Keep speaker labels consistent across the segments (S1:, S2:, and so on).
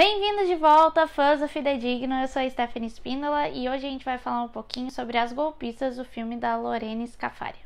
S1: Bem-vindos de volta, fãs do Fidedigno. Eu sou a Stephanie Spindola e hoje a gente vai falar um pouquinho sobre As Golpistas, do filme da Lorena Scafaria.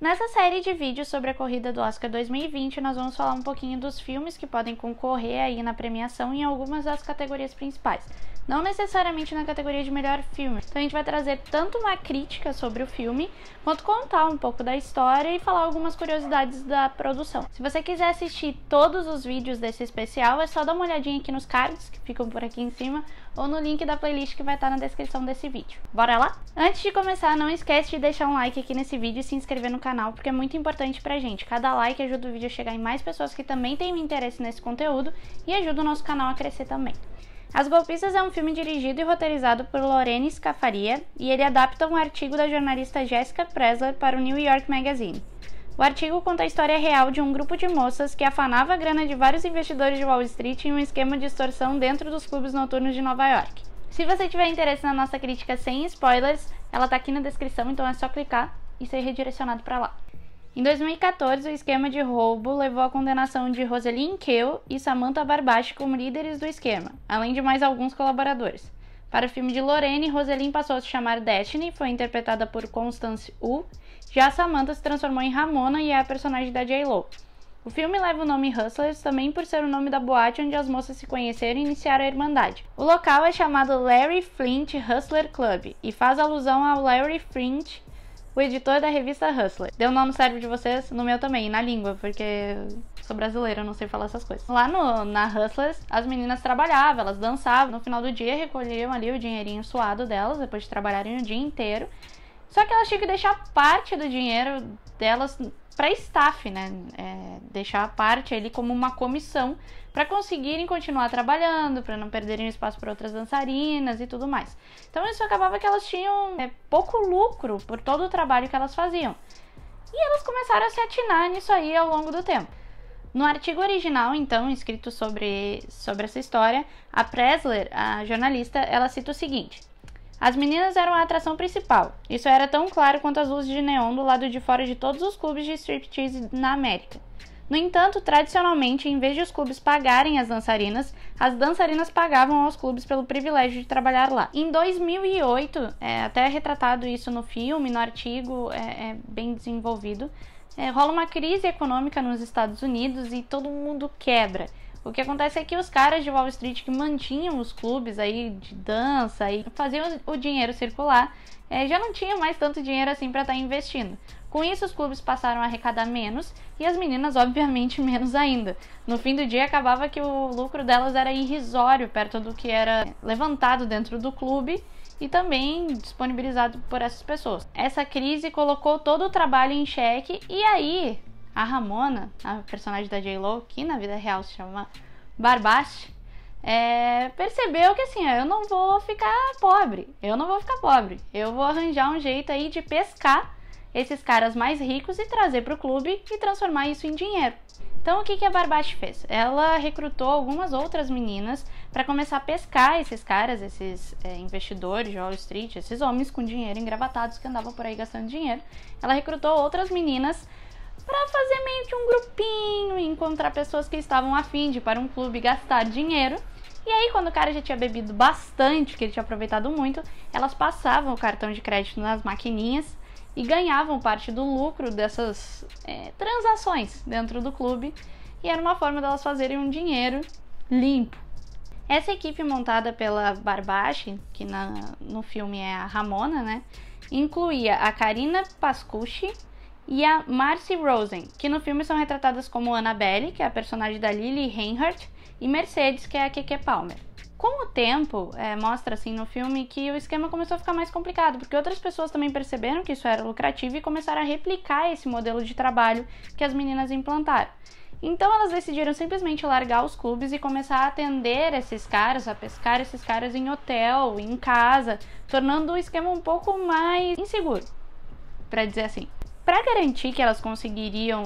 S1: Nessa série de vídeos sobre a corrida do Oscar 2020, nós vamos falar um pouquinho dos filmes que podem concorrer aí na premiação em algumas das categorias principais não necessariamente na categoria de melhor filme. Então a gente vai trazer tanto uma crítica sobre o filme, quanto contar um pouco da história e falar algumas curiosidades da produção. Se você quiser assistir todos os vídeos desse especial, é só dar uma olhadinha aqui nos cards que ficam por aqui em cima ou no link da playlist que vai estar na descrição desse vídeo. Bora lá? Antes de começar, não esquece de deixar um like aqui nesse vídeo e se inscrever no canal, porque é muito importante pra gente. Cada like ajuda o vídeo a chegar em mais pessoas que também têm interesse nesse conteúdo e ajuda o nosso canal a crescer também. As Golpistas é um filme dirigido e roteirizado por Lorene Scafaria e ele adapta um artigo da jornalista Jessica Presler para o New York Magazine. O artigo conta a história real de um grupo de moças que afanava a grana de vários investidores de Wall Street em um esquema de extorsão dentro dos clubes noturnos de Nova York. Se você tiver interesse na nossa crítica sem spoilers, ela tá aqui na descrição, então é só clicar e ser redirecionado para lá. Em 2014, o esquema de roubo levou à condenação de Roselyn Keu e Samantha Barbati como líderes do esquema, além de mais alguns colaboradores. Para o filme de Lorene, Roselyn passou a se chamar Destiny, foi interpretada por Constance Wu, já Samantha se transformou em Ramona e é a personagem da J-Lo. O filme leva o nome Hustlers também por ser o nome da boate onde as moças se conheceram e iniciaram a irmandade. O local é chamado Larry Flint Hustler Club e faz alusão ao Larry Flint, o editor da revista Hustler. Deu o nome sério de vocês, no meu também, na língua, porque sou brasileira, não sei falar essas coisas. Lá no, na Hustlers, as meninas trabalhavam, elas dançavam. No final do dia, recolhiam ali o dinheirinho suado delas, depois de trabalharem o dia inteiro. Só que elas tinham que deixar parte do dinheiro delas para staff, né? É, deixar a parte ali como uma comissão para conseguirem continuar trabalhando, para não perderem espaço para outras dançarinas e tudo mais. Então isso acabava que elas tinham é, pouco lucro por todo o trabalho que elas faziam. E elas começaram a se atinar nisso aí ao longo do tempo. No artigo original, então, escrito sobre, sobre essa história, a Pressler, a jornalista, ela cita o seguinte: as meninas eram a atração principal. Isso era tão claro quanto as luzes de neon do lado de fora de todos os clubes de striptease na América. No entanto, tradicionalmente, em vez de os clubes pagarem as dançarinas, as dançarinas pagavam aos clubes pelo privilégio de trabalhar lá. Em 2008, é, até retratado isso no filme, no artigo, é, é bem desenvolvido, é, rola uma crise econômica nos Estados Unidos e todo mundo quebra. O que acontece é que os caras de Wall Street que mantinham os clubes aí de dança e faziam o dinheiro circular, é, já não tinha mais tanto dinheiro assim para estar tá investindo. Com isso, os clubes passaram a arrecadar menos e as meninas, obviamente, menos ainda. No fim do dia, acabava que o lucro delas era irrisório perto do que era levantado dentro do clube e também disponibilizado por essas pessoas. Essa crise colocou todo o trabalho em xeque e aí a Ramona, a personagem da J-Lo, que na vida real se chama Barbaste, é, percebeu que assim, eu não vou ficar pobre, eu não vou ficar pobre, eu vou arranjar um jeito aí de pescar esses caras mais ricos e trazer para o clube e transformar isso em dinheiro. Então, o que, que a Barbate fez? Ela recrutou algumas outras meninas para começar a pescar esses caras, esses é, investidores de Wall Street, esses homens com dinheiro engravatados que andavam por aí gastando dinheiro. Ela recrutou outras meninas para fazer meio que um grupinho, encontrar pessoas que estavam afim de ir para um clube gastar dinheiro. E aí, quando o cara já tinha bebido bastante, que ele tinha aproveitado muito, elas passavam o cartão de crédito nas maquininhas e ganhavam parte do lucro dessas é, transações dentro do clube. E era uma forma delas fazerem um dinheiro limpo. Essa equipe montada pela Barbache, que na, no filme é a Ramona, né? Incluía a Karina Pascucci, e a Marcy Rosen, que no filme são retratadas como Annabelle, que é a personagem da Lily Reinhardt, e Mercedes, que é a Keke Palmer. Com o tempo, é, mostra assim no filme que o esquema começou a ficar mais complicado, porque outras pessoas também perceberam que isso era lucrativo e começaram a replicar esse modelo de trabalho que as meninas implantaram. Então elas decidiram simplesmente largar os clubes e começar a atender esses caras, a pescar esses caras em hotel, em casa, tornando o esquema um pouco mais inseguro, para dizer assim para garantir que elas conseguiriam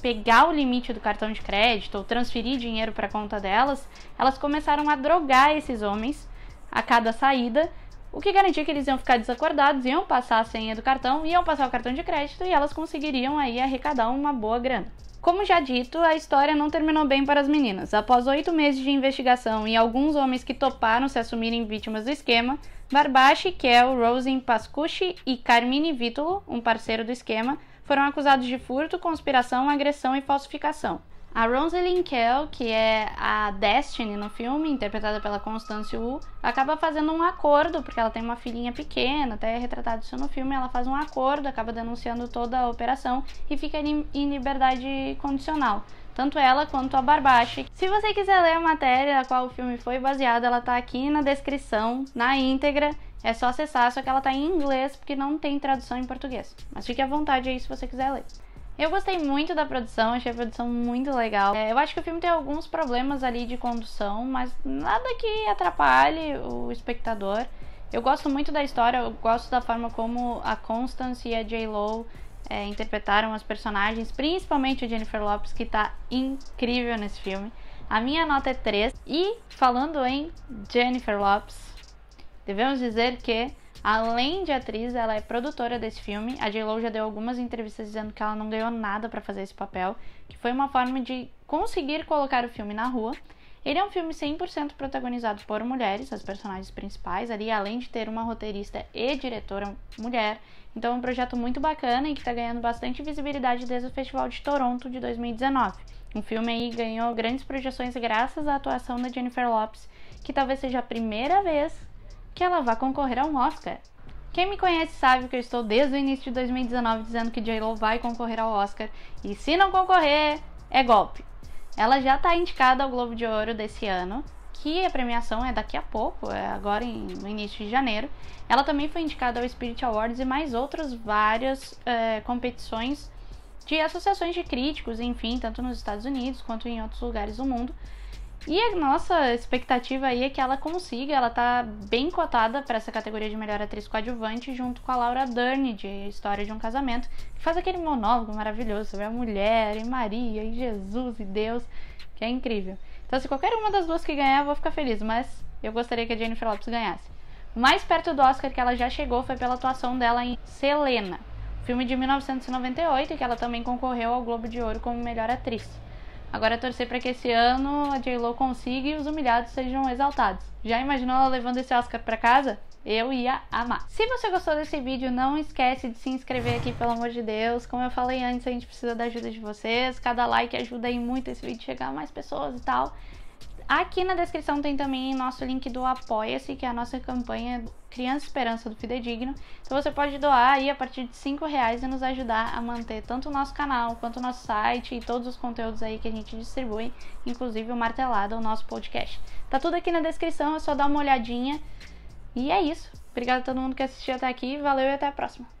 S1: pegar o limite do cartão de crédito ou transferir dinheiro para a conta delas, elas começaram a drogar esses homens a cada saída o que garantia que eles iam ficar desacordados, iam passar a senha do cartão, iam passar o cartão de crédito e elas conseguiriam aí arrecadar uma boa grana. Como já dito, a história não terminou bem para as meninas. Após oito meses de investigação e alguns homens que toparam se assumirem vítimas do esquema, Barbache, Kel, Rosen Pascucci e Carmine Vítolo, um parceiro do esquema, foram acusados de furto, conspiração, agressão e falsificação. A Rosalind Kell, que é a Destiny no filme, interpretada pela Constance Wu, acaba fazendo um acordo, porque ela tem uma filhinha pequena, até é retratado isso no filme, ela faz um acordo, acaba denunciando toda a operação e fica em liberdade condicional. Tanto ela quanto a Barbache. Se você quiser ler a matéria na qual o filme foi baseado, ela tá aqui na descrição, na íntegra. É só acessar, só que ela tá em inglês, porque não tem tradução em português. Mas fique à vontade aí se você quiser ler. Eu gostei muito da produção, achei a produção muito legal. É, eu acho que o filme tem alguns problemas ali de condução, mas nada que atrapalhe o espectador. Eu gosto muito da história, eu gosto da forma como a Constance e a J.Lo é, interpretaram as personagens, principalmente a Jennifer Lopes, que tá incrível nesse filme. A minha nota é 3. E falando em Jennifer Lopes, Devemos dizer que, além de atriz, ela é produtora desse filme. A J.Lo já deu algumas entrevistas dizendo que ela não ganhou nada para fazer esse papel, que foi uma forma de conseguir colocar o filme na rua. Ele é um filme 100% protagonizado por mulheres, as personagens principais ali, além de ter uma roteirista e diretora mulher. Então é um projeto muito bacana e que está ganhando bastante visibilidade desde o Festival de Toronto de 2019. Um filme aí ganhou grandes projeções graças à atuação da Jennifer Lopes, que talvez seja a primeira vez que ela vá concorrer a um Oscar. Quem me conhece sabe que eu estou desde o início de 2019 dizendo que J.Lo vai concorrer ao Oscar, e se não concorrer, é golpe. Ela já está indicada ao Globo de Ouro desse ano, que a premiação é daqui a pouco, é agora em, no início de janeiro. Ela também foi indicada ao Spirit Awards e mais outras várias é, competições de associações de críticos, enfim, tanto nos Estados Unidos quanto em outros lugares do mundo. E a nossa expectativa aí é que ela consiga, ela tá bem cotada para essa categoria de melhor atriz coadjuvante, junto com a Laura Dern, de História de um Casamento, que faz aquele monólogo maravilhoso sobre a mulher, e Maria, e Jesus, e Deus, que é incrível. Então, se qualquer uma das duas que ganhar, eu vou ficar feliz, mas eu gostaria que a Jennifer Lopes ganhasse. Mais perto do Oscar que ela já chegou foi pela atuação dela em Selena, filme de 1998, que ela também concorreu ao Globo de Ouro como melhor atriz. Agora é torcer para que esse ano a J-Lo consiga e os humilhados sejam exaltados. Já imaginou ela levando esse Oscar para casa? Eu ia amar. Se você gostou desse vídeo, não esquece de se inscrever aqui, pelo amor de Deus. Como eu falei antes, a gente precisa da ajuda de vocês. Cada like ajuda aí muito esse vídeo chegar a mais pessoas e tal. Aqui na descrição tem também nosso link do Apoia-se, que é a nossa campanha Criança Esperança do Fidedigno. Então você pode doar aí a partir de 5 reais e nos ajudar a manter tanto o nosso canal quanto o nosso site e todos os conteúdos aí que a gente distribui, inclusive o martelado, o nosso podcast. Tá tudo aqui na descrição, é só dar uma olhadinha. E é isso. Obrigada a todo mundo que assistiu até aqui, valeu e até a próxima.